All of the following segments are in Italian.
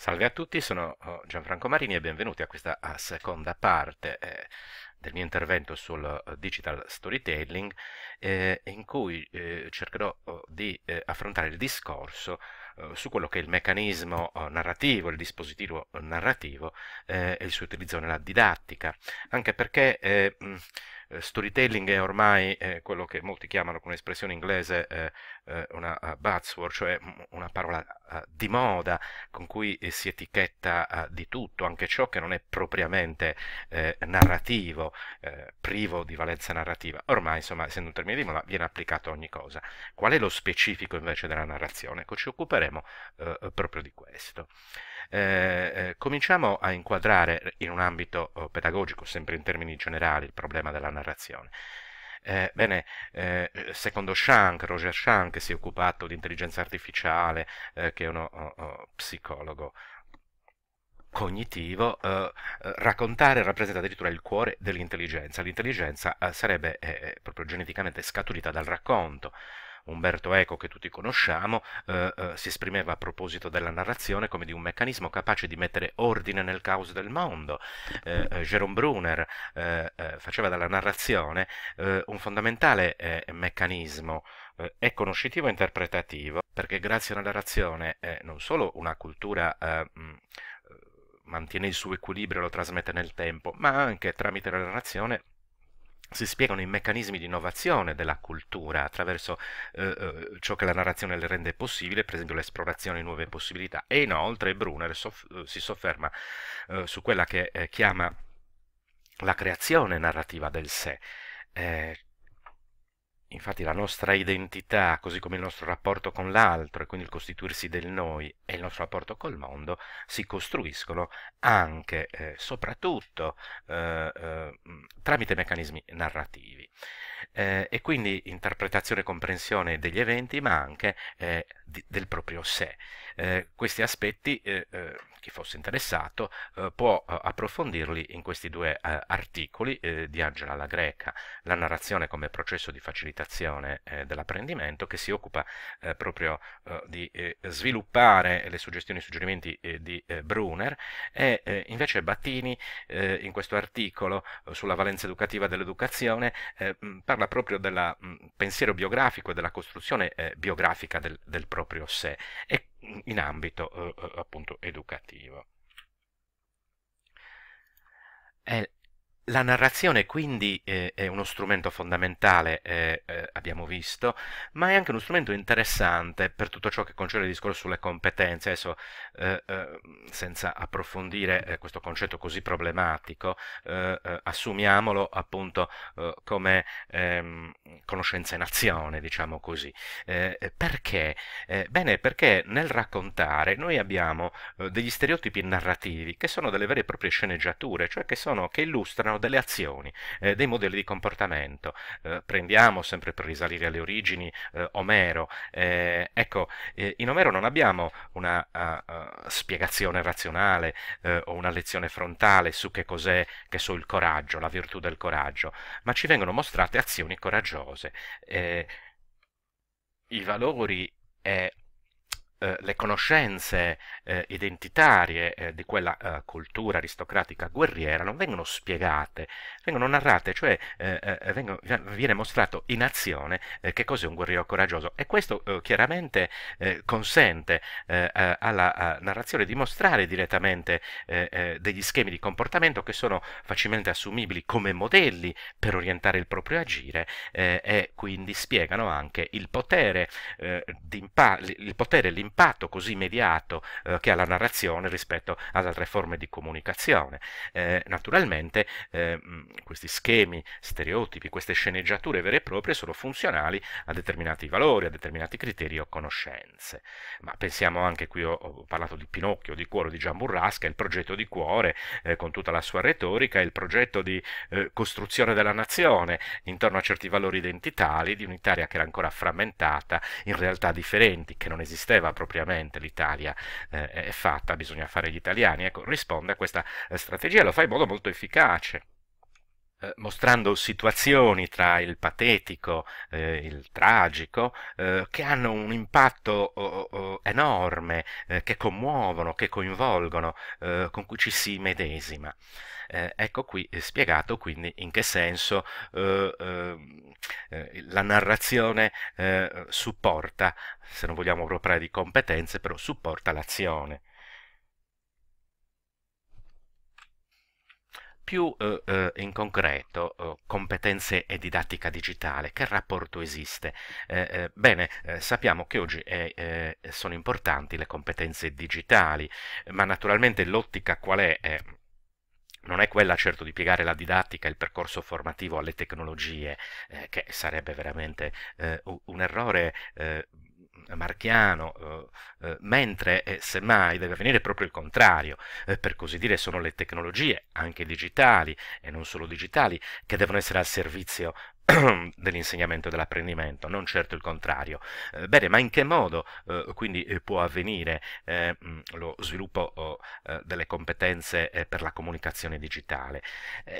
Salve a tutti, sono oh, Gianfranco Marini e benvenuti a questa ah, seconda parte eh, del mio intervento sul eh, digital storytelling eh, in cui cercherò oh, di affrontare il discorso su quello che è il meccanismo oh, narrativo, il dispositivo narrativo e il suo utilizzo nella didattica, anche perché eh, storytelling è ormai eh, quello che molti chiamano con espressione inglese eh, una buzzword, cioè una parola di moda con cui si etichetta di tutto, anche ciò che non è propriamente narrativo, privo di valenza narrativa. Ormai, insomma, essendo un termine di moda, viene applicato a ogni cosa. Qual è lo specifico invece della narrazione? Ecco, ci occuperemo proprio di questo. Eh, eh, cominciamo a inquadrare in un ambito oh, pedagogico, sempre in termini generali, il problema della narrazione. Eh, bene, eh, secondo Shank, Roger Shank, che si è occupato di intelligenza artificiale, eh, che è uno oh, oh, psicologo cognitivo, eh, eh, raccontare rappresenta addirittura il cuore dell'intelligenza. L'intelligenza sarebbe proprio geneticamente scaturita dal racconto. Umberto Eco che tutti conosciamo, eh, eh, si esprimeva a proposito della narrazione come di un meccanismo capace di mettere ordine nel caos del mondo. Eh, eh Jerome Brunner eh, eh, faceva della narrazione un fondamentale meccanismo è conoscitivo e interpretativo, perché grazie alla narrazione non solo una cultura mm, mantiene il suo equilibrio e lo trasmette nel tempo, ma anche tramite la narrazione si spiegano i meccanismi di innovazione della cultura attraverso eh, eh, ciò che la narrazione le rende possibile, per esempio l'esplorazione di nuove possibilità. E inoltre Brunner soff eh, si sofferma eh, su quella che eh, chiama la creazione narrativa del sé, eh, Infatti la nostra identità, così come il nostro rapporto con l'altro e quindi il costituirsi del noi e il nostro rapporto col mondo, si costruiscono anche, eh, soprattutto, eh, eh, mm, tramite meccanismi narrativi. Eh, e quindi interpretazione e comprensione degli eventi, ma anche eh, di, del proprio sé. Eh, questi aspetti, eh, eh chi fosse interessato, eh, può eh, approfondirli in questi due articoli di Angela la Greca, la narrazione come processo di facilitazione dell'apprendimento, che si occupa proprio di sviluppare le suggestioni e i suggerimenti di Brunner, e invece Battini in questo articolo sulla valenza educativa dell'educazione parla proprio del pensiero biografico e della costruzione biografica del, del proprio sé e in ambito eh, eh appunto educativo. La narrazione quindi eh, è uno strumento fondamentale, eh, eh, abbiamo visto, ma è anche uno strumento interessante per tutto ciò che concerne il discorso sulle competenze. Adesso, eh, eh, senza approfondire eh, questo concetto così problematico, assumiamolo appunto come ehm, conoscenza in azione, diciamo così. perché? bene, perché nel raccontare noi abbiamo degli stereotipi narrativi che sono delle vere e proprie sceneggiature, cioè che, sono, che illustrano emergono delle azioni, eh, dei modelli di comportamento. Eh, prendiamo, sempre per risalire alle origini, eh, Omero. Eh, ecco, eh, in Omero non abbiamo una uh, uh, spiegazione razionale o una lezione frontale su che cos'è, che so, il coraggio, la virtù del coraggio, ma ci vengono mostrate azioni coraggiose. I valori e eh, le conoscenze eh, identitarie eh, di quella eh, cultura aristocratica guerriera non vengono spiegate, vengono narrate, cioè eh, vengono, viene mostrato in azione che cos'è un guerriero coraggioso e questo chiaramente consente alla narrazione di mostrare direttamente degli schemi di comportamento che sono facilmente assumibili come modelli per orientare il proprio agire e quindi spiegano anche il potere, il potere, impatto così immediato eh, che ha la narrazione rispetto ad altre forme di comunicazione. Eh, naturalmente eh, mm, questi schemi, stereotipi, queste sceneggiature vere e proprie sono funzionali a determinati valori, a determinati criteri o conoscenze. Ma pensiamo anche qui, ho, ho parlato di Pinocchio, di Cuore di Gian Burrasca, il progetto di Cuore eh, con tutta la sua retorica, il progetto di eh, costruzione della nazione intorno a certi valori identitari di un'Italia che era ancora frammentata in realtà differenti, che non esisteva propriamente l'Italia eh, è fatta, bisogna fare gli italiani, ecco, risponde a questa eh, strategia, lo fa in modo molto efficace. Eh, mostrando situazioni tra il patetico, eh, il tragico, eh, che hanno un impatto oh, oh, enorme, eh, che commuovono, che coinvolgono, eh, con cui ci si medesima. ecco qui spiegato quindi in che senso ehm, la narrazione supporta, se non vogliamo proprio parlare di competenze, però supporta l'azione. più eh, eh, in concreto eh, competenze e didattica digitale, che rapporto esiste? Eh, eh, bene, eh, sappiamo che oggi è, sono importanti le competenze digitali, ma naturalmente l'ottica qual è? è non è quella certo di piegare la didattica e il percorso formativo alle tecnologie, eh, che sarebbe veramente eh, un errore eh, marchiano, eh, eh, mentre eh, semmai deve avvenire proprio il contrario, per così dire sono le tecnologie, anche digitali e non solo digitali, che devono essere al servizio dell'insegnamento e dell'apprendimento, non certo il contrario. Eh, bene, ma in che modo eh, quindi eh, può avvenire eh, mm, lo sviluppo oh, delle competenze eh, per la comunicazione digitale?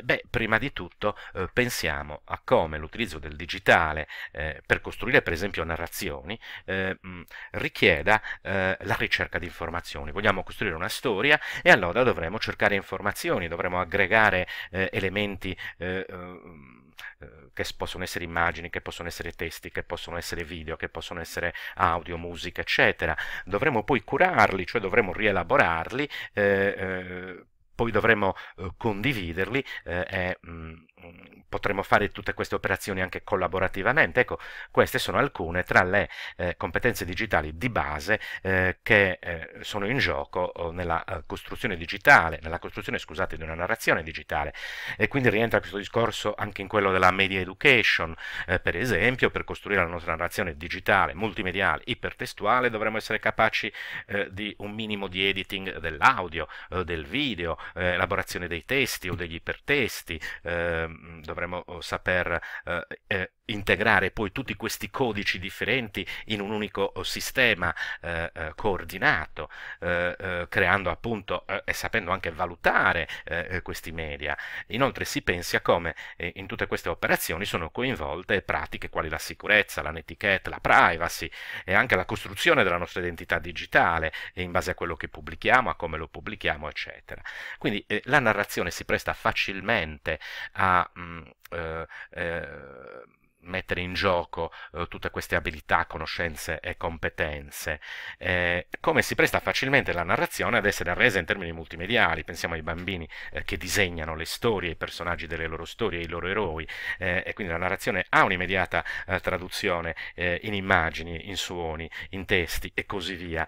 beh, prima di tutto pensiamo a come l'utilizzo del digitale per costruire per esempio narrazioni mh, mm, richieda la ricerca di informazioni. Vogliamo costruire una storia e allora dovremo cercare informazioni, dovremo aggregare elementi ehm, eh, che possono essere immagini, che possono essere testi, che possono essere video, che possono essere audio, musica, eccetera. Dovremmo poi curarli, cioè dovremmo rielaborarli, eh, eh, poi dovremmo eh, condividerli e eh, mh, mm, Mm, potremmo fare tutte queste operazioni anche collaborativamente. Ecco, queste sono alcune tra le eh, competenze digitali di base eh, che eh, sono in gioco oh, nella eh, costruzione digitale, nella costruzione, scusate, di una narrazione digitale. E quindi rientra questo discorso anche in quello della media education, eh, per esempio, per costruire la nostra narrazione digitale, multimediale, ipertestuale, dovremmo essere capaci eh, di un minimo di editing dell'audio, del video, elaborazione dei testi o degli ipertesti, eh, Ehm, dovremmo oh, saper eh, eh, integrare poi tutti questi codici differenti in un unico eh, sistema eh, eh coordinato, eh, eh, creando appunto eh, e sapendo anche valutare eh, questi media. Inoltre si pensi a come eh, in tutte queste operazioni sono coinvolte pratiche quali la sicurezza, la netiquette, la privacy e anche la costruzione della nostra identità digitale in base a quello che pubblichiamo, a come lo pubblichiamo, eccetera. Quindi eh, la narrazione si presta facilmente a... Mh, mm, eh, eh, mettere in gioco eh, tutte queste abilità, conoscenze e competenze, eh, come si presta facilmente la narrazione ad essere resa in termini multimediali, pensiamo ai bambini eh, che disegnano le storie, i personaggi delle loro storie, i loro eroi, eh, e quindi la narrazione ha un'immediata eh, traduzione eh, in immagini, in suoni, in testi e così via,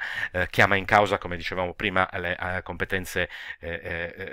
chiama in causa, come dicevamo prima, le competenze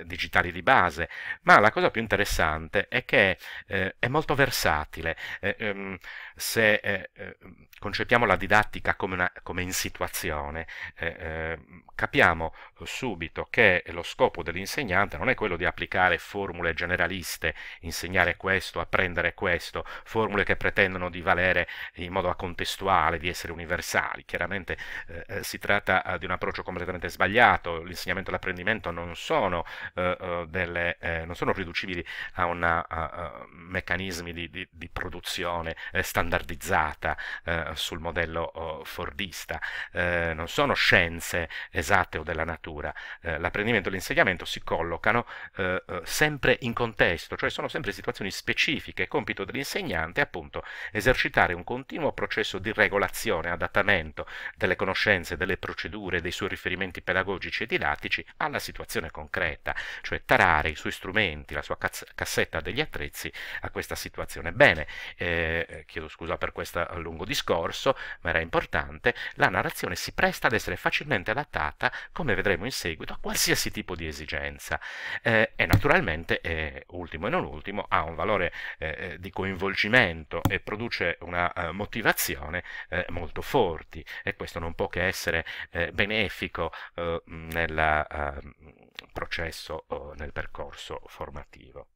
digitali di base, ma la cosa più interessante è che è molto versatile, eh, ehm, se eh, ehm, concepiamo la didattica come, una, come in situazione, eh, ehm, capiamo eh, subito che lo scopo dell'insegnante non è quello di applicare formule generaliste, insegnare questo, apprendere questo, formule che pretendono di valere in modo contestuale, di essere universali. Chiaramente eh, eh si tratta di un approccio completamente sbagliato, l'insegnamento e l'apprendimento non, eh, non sono riducibili a, una, a, a meccanismi di, di, di produzione produzione eh, standardizzata eh, sul modello oh, fordista, eh, non sono scienze esatte o della natura, l'apprendimento e l'insegnamento si collocano sempre in contesto, cioè sono sempre situazioni specifiche, il compito dell'insegnante appunto esercitare un continuo processo di regolazione, adattamento delle conoscenze, delle procedure, dei suoi riferimenti pedagogici e didattici alla situazione concreta, cioè tarare i suoi strumenti, la sua cassetta degli attrezzi a questa situazione. Bene, eh, eh, eh, chiedo scusa per questo lungo discorso, ma era importante, la narrazione si presta ad essere facilmente adattata, come vedremo in seguito, a qualsiasi tipo di esigenza eh, e naturalmente, eh, ultimo e non ultimo, ha un valore eh, eh, di coinvolgimento e produce una uh, motivazione molto forti e questo non può che essere benefico nel ehm, processo, nel percorso formativo.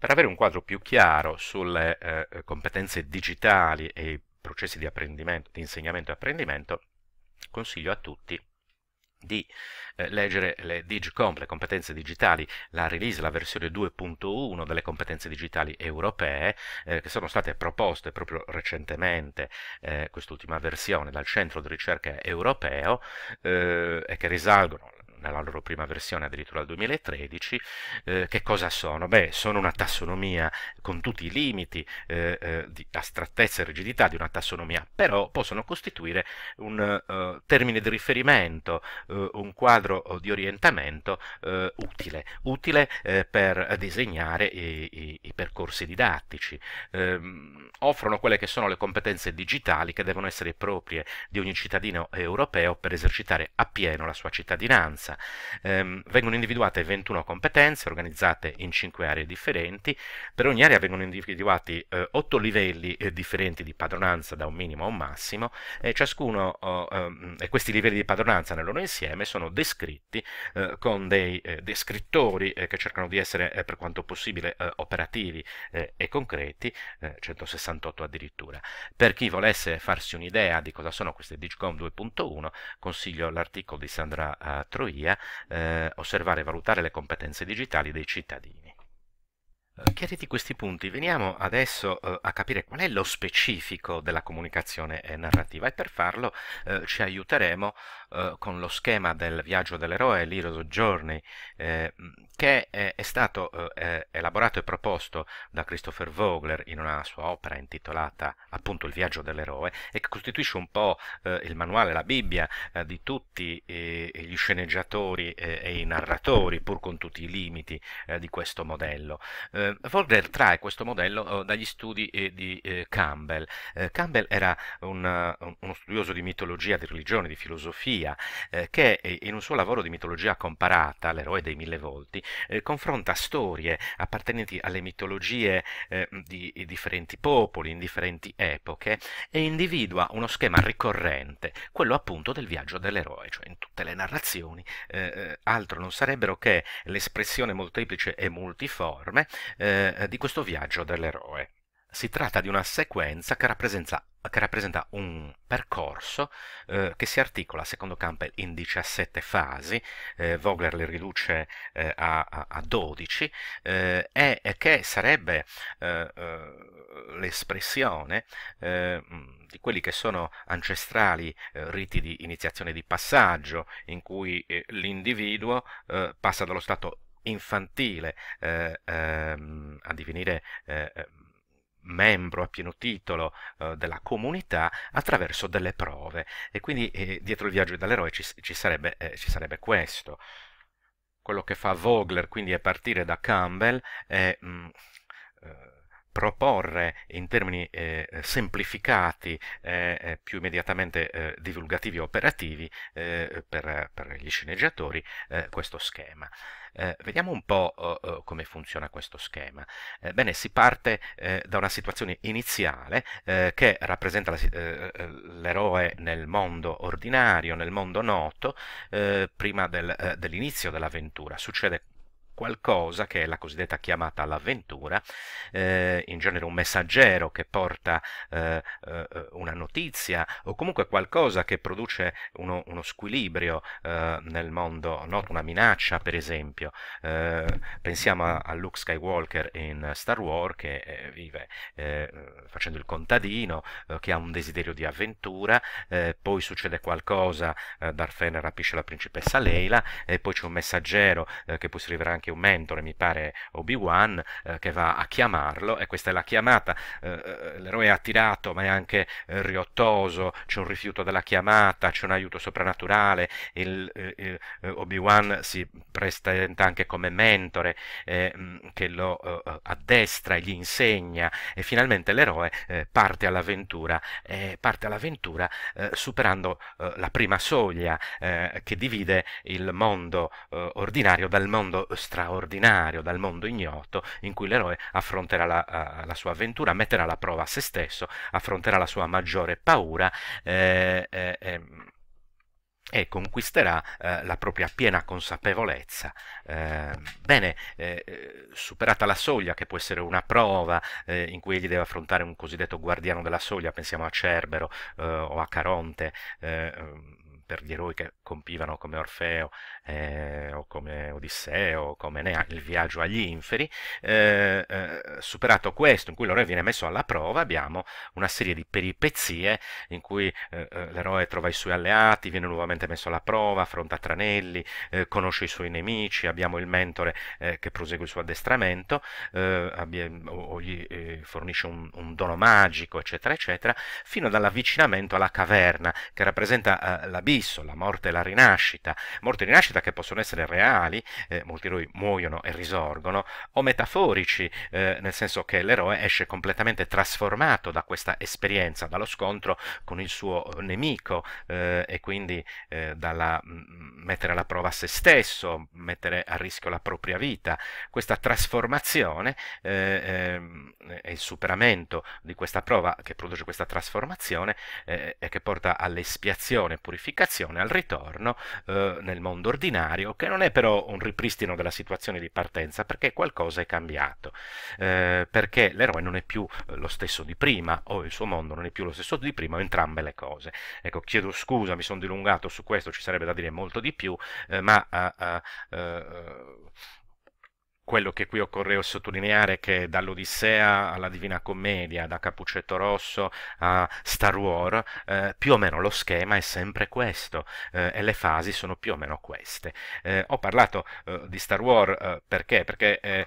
Per avere un quadro più chiaro sulle eh, competenze digitali e i processi di, di insegnamento e apprendimento, consiglio a tutti di eh, leggere le DigiComp, le competenze digitali, la release, la versione 2.1 delle competenze digitali europee eh, che sono state proposte proprio recentemente, eh, quest'ultima versione, dal Centro di Ricerca Europeo eh, e che risalgono nella loro prima versione addirittura al 2013, eh, che cosa sono? Beh, sono una tassonomia con tutti i limiti eh, eh di astrattezza e rigidità di una tassonomia, però possono costituire un uh, termine di riferimento, uh, un quadro di orientamento uh, utile, utile per disegnare i, i, i percorsi didattici. Ehm, offrono quelle che sono le competenze digitali che devono essere proprie di ogni cittadino europeo per esercitare appieno la sua cittadinanza competenza. Ehm, vengono individuate 21 competenze organizzate in 5 aree differenti, per ogni area vengono individuati eh, 8 livelli eh, differenti di padronanza da un minimo a un massimo e, ciascuno, oh, ehm, e questi livelli di padronanza nel loro insieme sono descritti eh, con dei eh, descrittori eh, che cercano di essere eh, per quanto possibile operativi e concreti, 168 addirittura. Per chi volesse farsi un'idea di cosa sono queste Digicom 2.1 consiglio l'articolo di Sandra uh, Troia via, eh, osservare e valutare le competenze digitali dei cittadini. Eh, chiariti questi punti, veniamo adesso eh, a capire qual è lo specifico della comunicazione eh, narrativa e per farlo eh, ci aiuteremo eh, con lo schema del viaggio dell'eroe, l'Heroes Journey, eh, che è, è stato elaborato e proposto da Christopher Vogler in una sua opera intitolata appunto Il viaggio dell'eroe e che costituisce un po' il manuale, la Bibbia di tutti gli sceneggiatori e i narratori, pur con tutti i limiti di questo modello eh, Vogler trae questo modello eh, dagli studi eh, di eh, Campbell. Eh, Campbell era un, uno studioso di mitologia, di religione, di filosofia, eh, che in un suo lavoro di mitologia comparata, l'eroe dei mille volti, confronta storie appartenenti alle mitologie di, di differenti popoli, in differenti epoche, e individua uno schema ricorrente, quello appunto del viaggio dell'eroe, cioè in tutte le narrazioni altro non sarebbero che l'espressione molteplice e multiforme eh, eh, di questo viaggio dell'eroe. Si tratta di una sequenza che rappresenta, che rappresenta un percorso eh, che si articola, secondo Campbell, in 17 fasi, eh, Vogler le riduce eh, a, a, 12, eh, e, e, che sarebbe eh, l'espressione di quelli che sono ancestrali riti di iniziazione di passaggio, in cui l'individuo passa dallo stato infantile eh, ehm, a divenire eh, ehm, membro a pieno titolo eh, della comunità attraverso delle prove e quindi eh, dietro il viaggio dell'eroe ci, ci, sarebbe, eh, ci sarebbe questo quello che fa Vogler quindi è partire da Campbell e mh, mm, eh, proporre in termini eh, semplificati, eh, eh, più immediatamente eh, divulgativi e operativi eh, per, per, gli sceneggiatori eh, questo schema. vediamo un po' oh, oh, come funziona questo schema. bene, si parte da una situazione iniziale che rappresenta l'eroe nel mondo ordinario, nel mondo noto, prima del, dell'inizio dell'avventura. Succede qualcosa che è la cosiddetta chiamata all'avventura, eh, in genere un messaggero che porta eh, eh una notizia o comunque qualcosa che produce uno, uno squilibrio eh, nel mondo, no? una minaccia per esempio. Eh, pensiamo a, a, Luke Skywalker in Star Wars che vive facendo il contadino, che ha un desiderio di avventura, poi succede qualcosa, Darth Vader rapisce la principessa Leila e poi c'è un messaggero che poi si anche anche un mentore, mi pare Obi-Wan, eh, che va a chiamarlo e questa è la chiamata, eh, eh l'eroe è attirato ma è anche eh, riottoso, c'è un rifiuto della chiamata, c'è un aiuto soprannaturale, eh, eh, Obi-Wan si presenta anche come mentore mm, che lo addestra e gli insegna e finalmente l'eroe parte all'avventura, parte all'avventura superando la prima soglia che divide il mondo ordinario dal mondo straordinario straordinario, dal mondo ignoto, in cui l'eroe affronterà la, eh, la, sua avventura, metterà alla prova a se stesso, affronterà la sua maggiore paura. Eh, eh, ehm, e conquisterà eh, la propria piena consapevolezza. Ehm, eh, bene, eh, superata la soglia, che può essere una prova eh, in cui egli deve affrontare un cosiddetto guardiano della soglia, pensiamo a Cerbero eh, o a Caronte ehm, per gli eroi che compivano come Orfeo eh, o come Odisseo o come Nea il viaggio agli inferi, eh, eh, superato questo in cui l'eroe viene messo alla prova abbiamo una serie di peripezie in cui eh, eh, l'eroe trova i suoi alleati, viene nuovamente messo alla prova, affronta tranelli, eh, conosce i suoi nemici, abbiamo il mentore che prosegue il suo addestramento abbiamo, o, gli fornisce un, un dono magico eccetera eccetera fino all'avvicinamento alla caverna che rappresenta la Bibbia crocifisso, la morte e la rinascita, morte e rinascita che possono essere reali, eh, molti eroi muoiono e risorgono, o metaforici, eh, nel senso che l'eroe esce completamente trasformato da questa esperienza, dallo scontro con il suo eh, nemico eh, e quindi eh, dalla, mh, mm, mettere alla prova se stesso, mettere a rischio la propria vita. Questa trasformazione eh, ehm, e il superamento di questa prova che produce questa trasformazione e che porta all'espiazione, purificazione, comunicazione al ritorno eh, nel mondo ordinario, che non è però un ripristino della situazione di partenza, perché qualcosa è cambiato, eh, perché l'eroe non è più eh, lo stesso di prima, o il suo mondo non è più lo stesso di prima, o entrambe le cose. Ecco, chiedo scusa, mi sono dilungato su questo, ci sarebbe da dire molto di più, eh, ma... Uh, uh, quello che qui occorre sottolineare è che dall'Odissea alla Divina Commedia, da Capuccetto Rosso a Star Wars, eh, più o meno lo schema è sempre questo eh, e le fasi sono più o meno queste. Eh, ho parlato eh, di Star Wars eh, perché? Perché eh,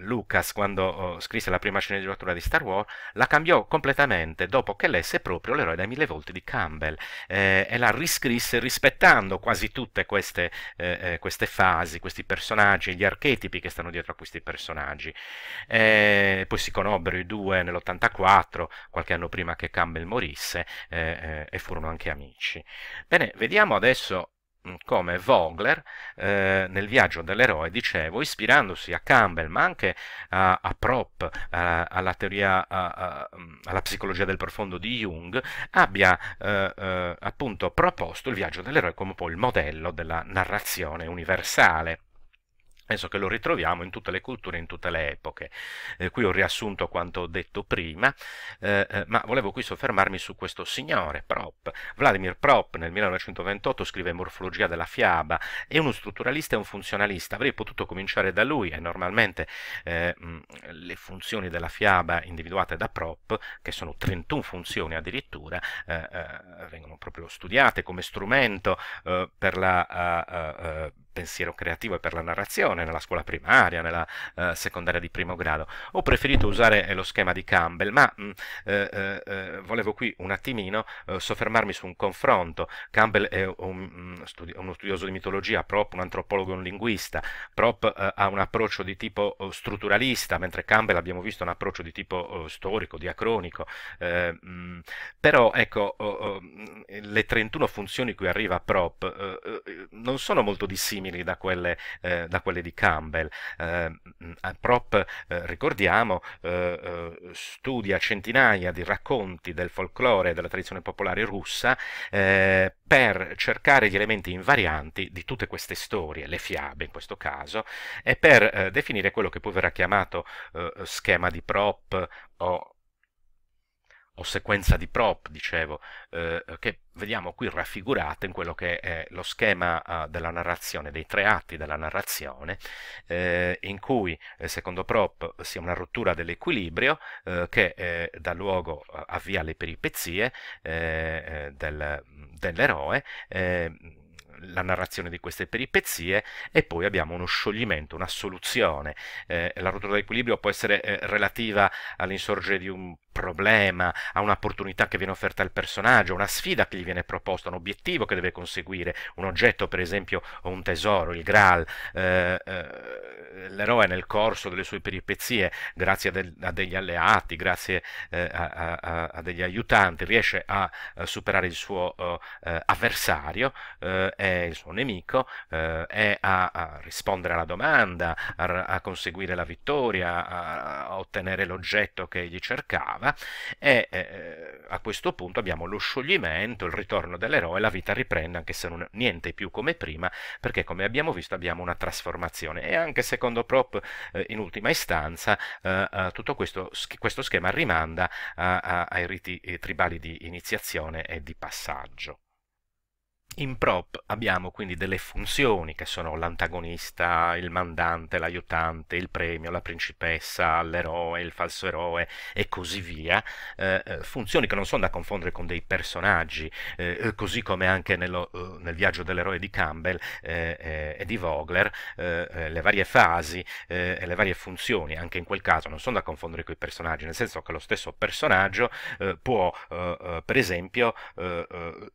Lucas quando oh, scrisse la prima sceneggiatura di Star Wars la cambiò completamente dopo che lesse proprio L'eroe dai mille volti di Campbell e la riscrisse rispettando quasi tutte queste, queste fasi, questi personaggi, gli argomenti archetipi che stanno dietro a questi personaggi. Eh, poi si conobbero i due nell'84, qualche anno prima che Campbell morisse, eh, eh, e furono anche amici. Bene, vediamo adesso mm, come Vogler eh, nel viaggio dell'eroe, dicevo, ispirandosi a Campbell, ma anche a, a Prop, a, alla teoria, a, mm, alla psicologia del profondo di Jung, abbia eh, eh, appunto proposto il viaggio dell'eroe come poi il modello della narrazione universale. Penso che lo ritroviamo in tutte le culture, in tutte le epoche. Eh, qui ho riassunto quanto ho detto prima, eh, eh ma volevo qui soffermarmi su questo signore, Prop. Vladimir Prop nel 1928 scrive Morfologia della fiaba, è uno strutturalista e un funzionalista. Avrei potuto cominciare da lui e normalmente eh, mm, le funzioni della fiaba individuate da Prop, che sono 31 funzioni addirittura, eh, eh, vengono proprio studiate come strumento per la pensiero creativo e per la narrazione nella scuola primaria, nella eh, secondaria di primo grado. Ho preferito usare eh, lo schema di Campbell, ma mh, mm, eh, eh, eh, volevo qui un attimino eh, soffermarmi su un confronto. Campbell è un, mh, mm, studi uno studioso di mitologia, Prop un antropologo e un linguista. Prop ha un approccio di tipo oh, strutturalista, mentre Campbell abbiamo visto un approccio di tipo oh, storico, diacronico. Mh, mm, però ecco, oh, le 31 funzioni cui arriva Prop non sono molto dissimili simili da quelle, eh, da quelle di Campbell. Eh, mm, Prop, eh, ricordiamo, eh, eh, studia centinaia di racconti del folklore e della tradizione popolare russa per cercare gli elementi invarianti di tutte queste storie, le fiabe in questo caso, e per definire quello che poi verrà chiamato schema di prop o o sequenza di prop, dicevo, eh, che vediamo qui raffigurata in quello che è eh, lo schema uh, della narrazione, dei tre atti della narrazione, eh, in cui eh, secondo Prop sia una rottura dell'equilibrio eh, che eh, dà luogo, avvia le peripezie del, dell'eroe la narrazione di queste peripezie e poi abbiamo uno scioglimento, una soluzione. Eh, la rottura dell'equilibrio può essere eh, relativa all'insorgere di un problema, a un'opportunità che viene offerta al personaggio, una sfida che gli viene proposta, un obiettivo che deve conseguire, un oggetto per esempio o un tesoro, il Graal. Eh, eh, l'eroe nel corso delle sue peripezie, grazie a, del, a degli alleati, grazie eh, a, a, a, degli aiutanti, riesce a, superare il suo eh, avversario, eh, il suo nemico, eh, è a, rispondere alla domanda, a, conseguire la vittoria, a, ottenere l'oggetto che egli cercava e eh, eh, a questo punto abbiamo lo scioglimento, il ritorno dell'eroe, la vita riprende anche se non, niente più come prima perché come abbiamo visto abbiamo una trasformazione e anche secondo Prop eh, in ultima istanza eh, eh tutto questo, questo, schema rimanda ai riti eh, tribali di iniziazione e di passaggio. In prop abbiamo quindi delle funzioni che sono l'antagonista, il mandante, l'aiutante, il premio, la principessa, l'eroe, il falso eroe e così via, eh, eh funzioni che non sono da confondere con dei personaggi, eh, eh così come anche nello, eh, nel viaggio dell'eroe di Campbell eh, e di Vogler, le varie fasi e le varie funzioni anche in quel caso non sono da confondere con i personaggi, nel senso che lo stesso personaggio può per esempio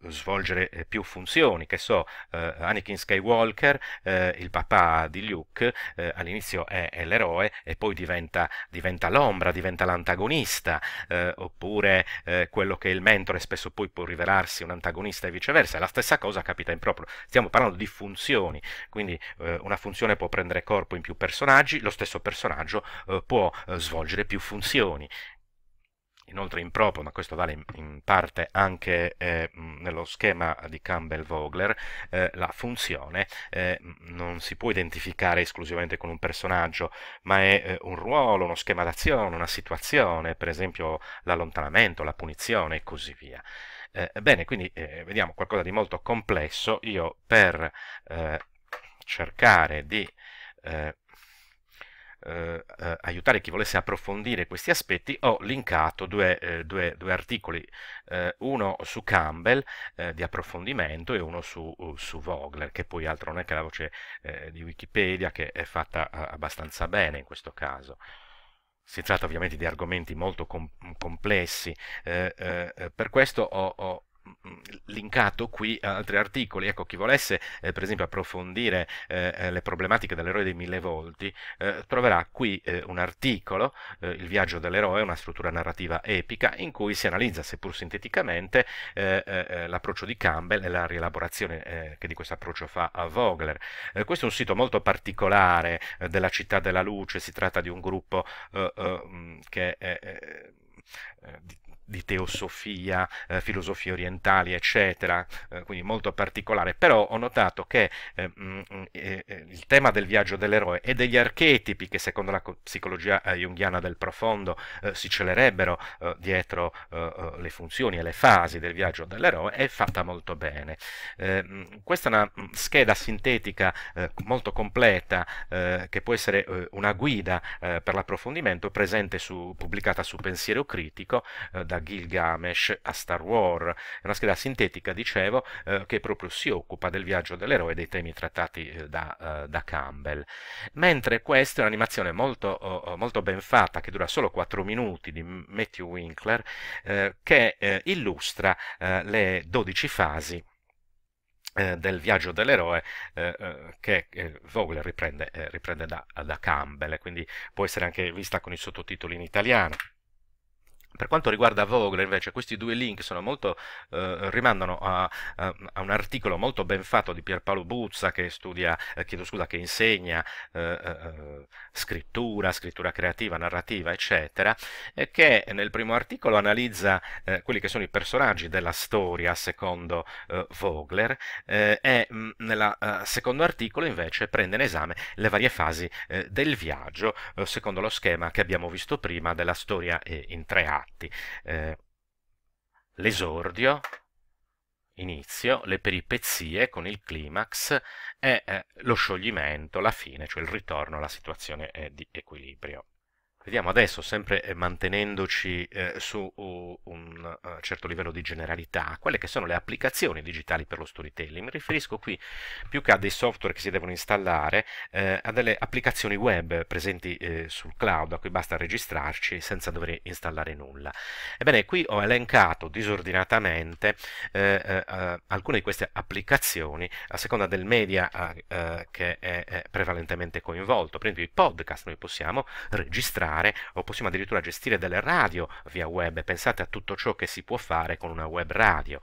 svolgere più funzioni funzioni, che so, eh, Anakin Skywalker, eh, il papà di Luke, eh, all'inizio è, è l'eroe e poi diventa, diventa l'ombra, diventa l'antagonista, eh, oppure eh, quello che è il mentore spesso poi può rivelarsi un antagonista e viceversa, la stessa cosa capita in proprio, stiamo parlando di funzioni, quindi eh, una funzione può prendere corpo in più personaggi, lo stesso personaggio può svolgere più funzioni, inoltre improprio, ma questo vale in, parte anche eh, nello schema di Campbell-Vogler, eh, la funzione eh, non si può identificare esclusivamente con un personaggio, ma è eh, un ruolo, uno schema d'azione, una situazione, per esempio l'allontanamento, la punizione e così via. Eh, bene, quindi eh, vediamo qualcosa di molto complesso. Io per cercare di eh, eh, eh, aiutare chi volesse approfondire questi aspetti, ho linkato due, eh, due, due articoli, eh, uno su Campbell di approfondimento e uno su, uh, su, Vogler, che poi altro non è che la voce di Wikipedia, che è fatta abbastanza bene in questo caso. Si tratta ovviamente di argomenti molto com complessi, per questo ho, ho Mm, linkato qui altri articoli. Ecco, chi volesse eh, per esempio approfondire eh, eh le problematiche dell'eroe dei mille volti, eh, troverà qui eh, un articolo, eh, Il viaggio dell'eroe, una struttura narrativa epica, in cui si analizza, seppur sinteticamente, l'approccio di Campbell e la rielaborazione che di questo approccio fa a Vogler. questo è un sito molto particolare della città della luce, si tratta di un gruppo mm, che... Di, di teosofia, eh, filosofie orientali, eccetera, eh, quindi molto particolare, però ho notato che eh, mh, mm, mm, eh, eh, il tema del viaggio dell'eroe e degli archetipi che secondo la psicologia eh, junghiana del profondo si celerebbero dietro le funzioni e le fasi del viaggio dell'eroe è fatta molto bene. Mm, questa è una scheda sintetica molto completa che può essere una guida per l'approfondimento presente su, pubblicata su Pensiero Critico da Gilgamesh a Star Wars. È una scheda sintetica, dicevo, eh, che proprio si occupa del viaggio dell'eroe e dei temi trattati eh, da, eh, da, Campbell. Mentre questa è un'animazione molto, oh, oh molto, ben fatta, che dura solo 4 minuti, di Matthew Winkler, eh, che eh, illustra le 12 fasi del viaggio dell'eroe eh, che eh, Vogler riprende, riprende da, da Campbell, quindi può essere anche vista con i sottotitoli in italiano. Per quanto riguarda Vogler, invece, questi due link molto, eh, rimandano a, a, a, un articolo molto ben fatto di Pierpaolo Buzza che, studia, eh, scusa, che insegna eh, eh, eh, scrittura, scrittura creativa, narrativa, eccetera, e che nel primo articolo analizza eh, quelli che sono i personaggi della storia secondo Vogler e mh, mm, nel secondo articolo invece prende in esame le varie fasi del viaggio secondo lo schema che abbiamo visto prima della storia in tre atti fatti. Eh, l'esordio, inizio, le peripezie con il climax e eh, lo scioglimento, la fine, cioè il ritorno alla situazione eh, di equilibrio. Vediamo adesso, sempre eh, mantenendoci eh, su uh, un uh, certo livello di generalità, quelle che sono le applicazioni digitali per lo storytelling. Mi riferisco qui più che a dei software che si devono installare, eh, a delle applicazioni web presenti eh, sul cloud, a cui basta registrarci senza dover installare nulla. Ebbene, qui ho elencato disordinatamente eh, alcune di queste applicazioni a seconda del media che è, è prevalentemente coinvolto. Per esempio i podcast noi possiamo registrare fare o possiamo addirittura gestire delle radio via web, pensate a tutto ciò che si può fare con una web radio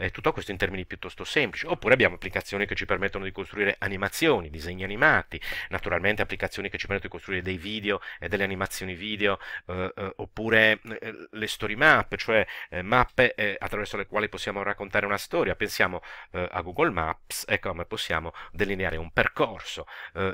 eh, tutto questo in termini piuttosto semplici. Oppure abbiamo applicazioni che ci permettono di costruire animazioni, disegni animati, naturalmente applicazioni che ci permettono di costruire dei video e delle animazioni video, eh, eh, oppure eh, le story map, cioè eh, mappe eh, attraverso le quali possiamo raccontare una storia. Pensiamo a Google Maps e come possiamo delineare un percorso.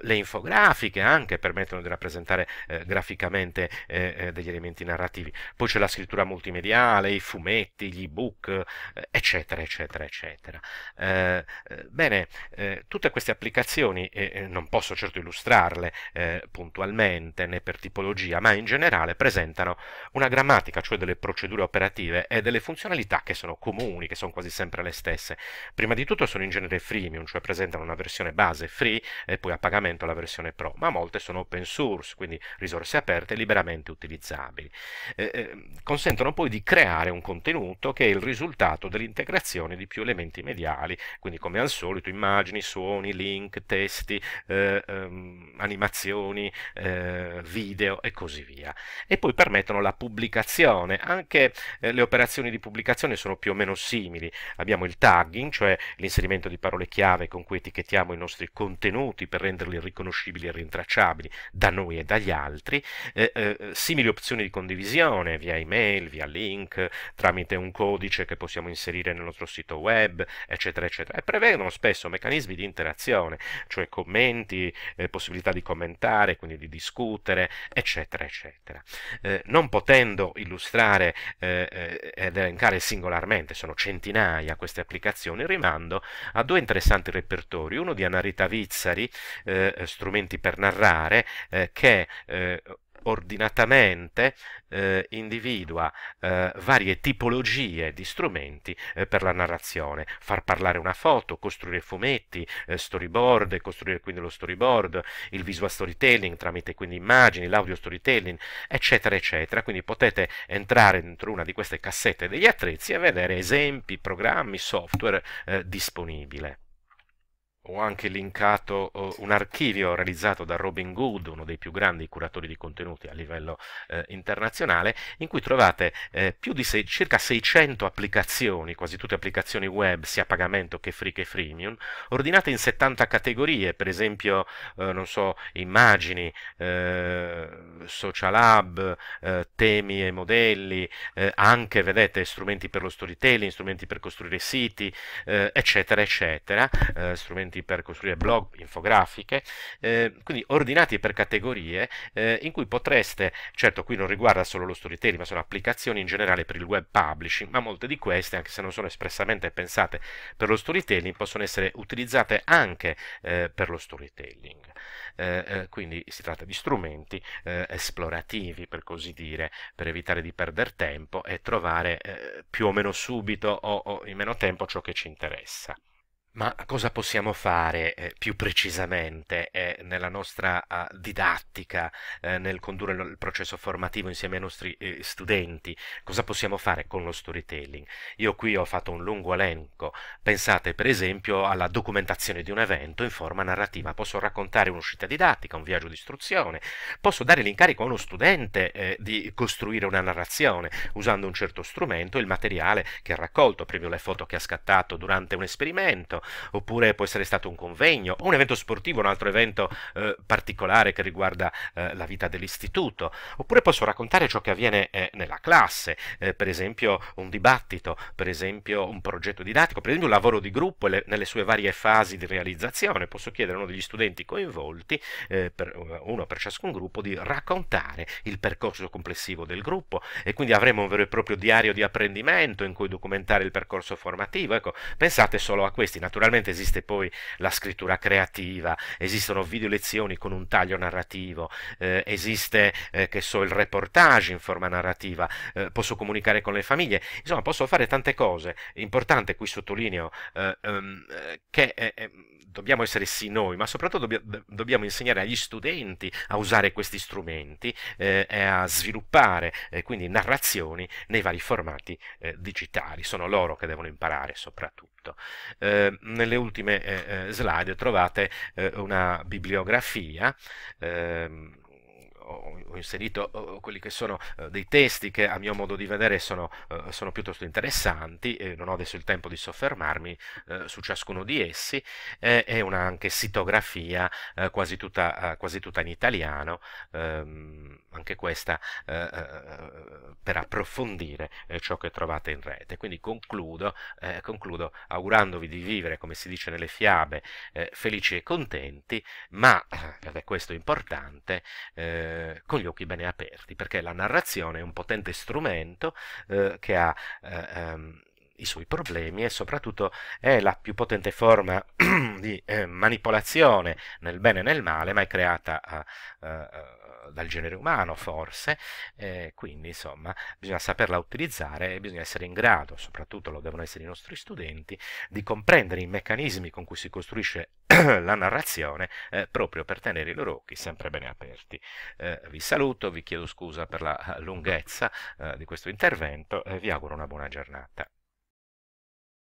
le infografiche anche permettono di rappresentare graficamente degli elementi narrativi. Poi c'è la scrittura multimediale, i fumetti, gli ebook, eccetera eccetera, eccetera, eccetera. Eh, eh, bene, eh, tutte queste applicazioni, eh, non posso certo illustrarle eh, puntualmente né per tipologia, ma in generale presentano una grammatica, cioè delle procedure operative e delle funzionalità che sono comuni, che sono quasi sempre le stesse. Prima di tutto sono in genere freemium, cioè presentano una versione base free e poi a pagamento la versione pro, ma molte sono open source, quindi risorse aperte e liberamente utilizzabili. Eh, consentono poi di creare un contenuto che è il risultato dell'integrazione azioni, di più elementi mediali, quindi come al solito immagini, suoni, link, testi, eh, ehm, animazioni, eh, video e così via. E poi permettono la pubblicazione, anche eh, le operazioni di pubblicazione sono più o meno simili, abbiamo il tagging, cioè l'inserimento di parole chiave con cui etichettiamo i nostri contenuti per renderli riconoscibili e rintracciabili da noi e dagli altri, eh, eh, simili opzioni di condivisione via email, via link, tramite un codice che possiamo inserire nello nostro sito web, eccetera, eccetera, e prevedono spesso meccanismi di interazione, cioè commenti, eh, possibilità di commentare, quindi di discutere, eccetera, eccetera. Eh, non potendo illustrare eh, eh ed elencare singolarmente, sono centinaia queste applicazioni, rimando a due interessanti repertori, uno di Anarita Vizzari, eh, strumenti per narrare, eh, che ordinatamente eh, individua eh, varie tipologie di strumenti eh, per la narrazione, far parlare una foto, costruire fumetti, eh, storyboard, costruire quindi lo storyboard, il visual storytelling tramite quindi immagini, l'audio storytelling, eccetera, eccetera. Quindi potete entrare dentro una di queste cassette degli attrezzi e vedere esempi, programmi, software eh, disponibili ho anche linkato un archivio realizzato da Robin Good, uno dei più grandi curatori di contenuti a livello eh, internazionale, in cui trovate eh, più di sei, circa 600 applicazioni, quasi tutte applicazioni web, sia a pagamento che free che freemium, ordinate in 70 categorie, per esempio, eh, non so, immagini, eh, social hub, eh, temi e modelli, eh, anche, vedete, strumenti per lo storytelling, strumenti per costruire siti, eccetera, eccetera, strumenti strumenti per costruire blog, infografiche, eh, quindi ordinati per categorie eh, in cui potreste, certo qui non riguarda solo lo storytelling, ma sono applicazioni in generale per il web publishing, ma molte di queste, anche se non sono espressamente pensate per lo storytelling, possono essere utilizzate anche eh, per lo storytelling. Eh, eh, quindi si tratta di strumenti eh, esplorativi, per così dire, per evitare di perdere tempo e trovare più o meno subito o, o in meno tempo ciò che ci interessa. Ma cosa possiamo fare eh, più precisamente eh, nella nostra ah, eh, didattica, nel condurre il processo formativo insieme ai nostri eh, studenti? Cosa possiamo fare con lo storytelling? Io qui ho fatto un lungo elenco. Pensate per esempio alla documentazione di un evento in forma narrativa. Posso raccontare un'uscita didattica, un viaggio di istruzione, posso dare l'incarico a uno studente eh, di costruire una narrazione usando un certo strumento, il materiale che ha raccolto, per esempio le foto che ha scattato durante un esperimento, oppure può essere stato un convegno, o un evento sportivo, un altro evento eh, particolare che riguarda eh, la vita dell'istituto, oppure posso raccontare ciò che avviene eh, nella classe, eh, per esempio un dibattito, per esempio un progetto didattico, per esempio un lavoro di gruppo le, nelle sue varie fasi di realizzazione, posso chiedere a uno degli studenti coinvolti, eh, per, eh, uno per ciascun gruppo, di raccontare il percorso complessivo del gruppo e quindi avremo un vero e proprio diario di apprendimento in cui documentare il percorso formativo, ecco, pensate solo a questi, naturalmente Naturalmente esiste poi la scrittura creativa, esistono video lezioni con un taglio narrativo, eh, esiste eh, che so il reportage in forma narrativa, eh, posso comunicare con le famiglie, insomma posso fare tante cose. Importante qui sottolineo eh, ehm, che eh, ehm, dobbiamo essere sì noi, ma soprattutto dobb dobbiamo insegnare agli studenti a usare questi strumenti eh, e a sviluppare quindi narrazioni nei vari formati digitali. Sono loro che devono imparare soprattutto. Eh, nelle ultime eh, eh, slide trovate eh, una bibliografia ehm, ho, inserito eh, quelli che sono eh, dei testi che a mio modo di vedere sono, eh, sono piuttosto interessanti, non ho adesso il tempo di soffermarmi su ciascuno di essi, è una anche sitografia quasi tutta, quasi, tutta, in italiano, ehm, anche questa per approfondire ciò che trovate in rete. Quindi concludo, concludo augurandovi di vivere, come si dice nelle fiabe, felici e contenti, ma, ed è questo importante, eh, eh, con gli occhi bene aperti, perché la narrazione è un potente strumento eh, che ha eh, ehm, i suoi problemi e soprattutto è la più potente forma di eh, manipolazione nel bene e nel male, ma è creata eh, eh, dal genere umano forse, quindi insomma bisogna saperla utilizzare e bisogna essere in grado, soprattutto lo devono essere i nostri studenti, di comprendere i meccanismi con cui si costruisce la narrazione eh, proprio per tenere i loro occhi sempre bene aperti. Eh, vi saluto, vi chiedo scusa per la lunghezza eh, di questo intervento e vi auguro una buona giornata.